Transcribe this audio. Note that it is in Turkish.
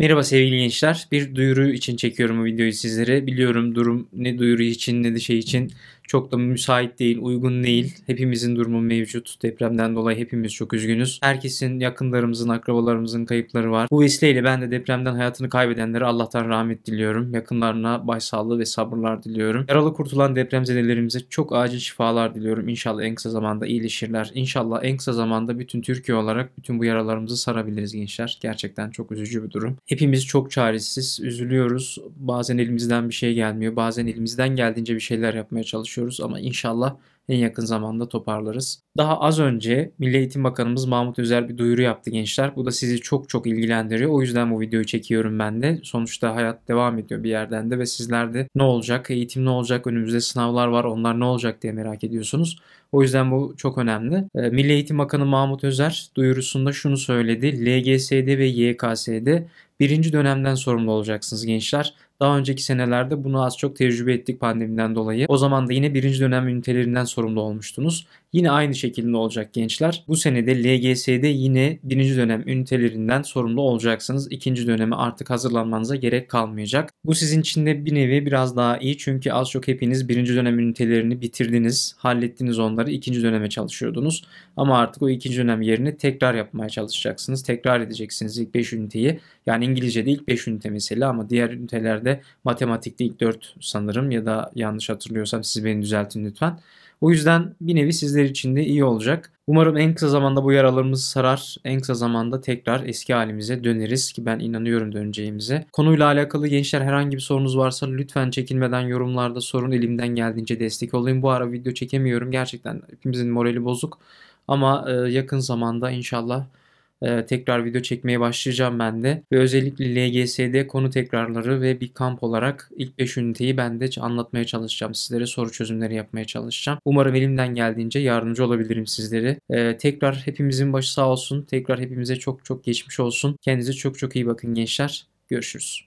Merhaba sevgili gençler. Bir duyuru için çekiyorum bu videoyu sizlere. Biliyorum durum ne duyuru için ne de şey için çok da müsait değil, uygun değil. Hepimizin durumu mevcut. Depremden dolayı hepimiz çok üzgünüz. Herkesin, yakınlarımızın, akrabalarımızın kayıpları var. Bu vesileyle ben de depremden hayatını kaybedenlere Allah'tan rahmet diliyorum. Yakınlarına başsağlığı ve sabırlar diliyorum. Yaralı kurtulan depremzedelerimize çok acil şifalar diliyorum. İnşallah en kısa zamanda iyileşirler. İnşallah en kısa zamanda bütün Türkiye olarak bütün bu yaralarımızı sarabiliriz gençler. Gerçekten çok üzücü bir durum. Hepimiz çok çaresiz, üzülüyoruz. Bazen elimizden bir şey gelmiyor. Bazen elimizden geldiğince bir şeyler yapmaya çalışıyoruz uğraşıyoruz ama inşallah en yakın zamanda toparlarız. Daha az önce Milli Eğitim Bakanımız Mahmut Özer bir duyuru yaptı gençler. Bu da sizi çok çok ilgilendiriyor. O yüzden bu videoyu çekiyorum ben de. Sonuçta hayat devam ediyor bir yerden de ve sizler de ne olacak, eğitim ne olacak, önümüzde sınavlar var onlar ne olacak diye merak ediyorsunuz. O yüzden bu çok önemli. Ee, Milli Eğitim Bakanı Mahmut Özer duyurusunda şunu söyledi. LGS'de ve YKS'de birinci dönemden sorumlu olacaksınız gençler. Daha önceki senelerde bunu az çok tecrübe ettik pandemiden dolayı. O zaman da yine birinci dönem ünitelerinden sorumlu sorumlu olmuştunuz. Yine aynı şekilde olacak gençler. Bu senede LGS'de yine birinci dönem ünitelerinden sorumlu olacaksınız. İkinci döneme artık hazırlanmanıza gerek kalmayacak. Bu sizin için de bir nevi biraz daha iyi çünkü az çok hepiniz birinci dönem ünitelerini bitirdiniz, hallettiniz onları, ikinci döneme çalışıyordunuz. Ama artık o ikinci dönem yerine tekrar yapmaya çalışacaksınız. Tekrar edeceksiniz ilk 5 üniteyi. Yani İngilizce'de ilk 5 ünite mesela ama diğer ünitelerde matematikte ilk 4 sanırım ya da yanlış hatırlıyorsam siz beni düzeltin lütfen. O yüzden bir nevi sizler için de iyi olacak. Umarım en kısa zamanda bu yaralarımız sarar. En kısa zamanda tekrar eski halimize döneriz ki ben inanıyorum döneceğimize. Konuyla alakalı gençler herhangi bir sorunuz varsa lütfen çekinmeden yorumlarda sorun elimden geldiğince destek olayım. Bu ara video çekemiyorum. Gerçekten hepimizin morali bozuk. Ama e, yakın zamanda inşallah e, tekrar video çekmeye başlayacağım ben de. Ve özellikle LGS'de konu tekrarları ve bir kamp olarak ilk 5 üniteyi ben de anlatmaya çalışacağım. Sizlere soru çözümleri yapmaya çalışacağım. Umarım elimden geldiğince yardımcı olabilirim sizlere. E, tekrar hepimizin başı sağ olsun. Tekrar hepimize çok çok geçmiş olsun. Kendinize çok çok iyi bakın gençler. Görüşürüz.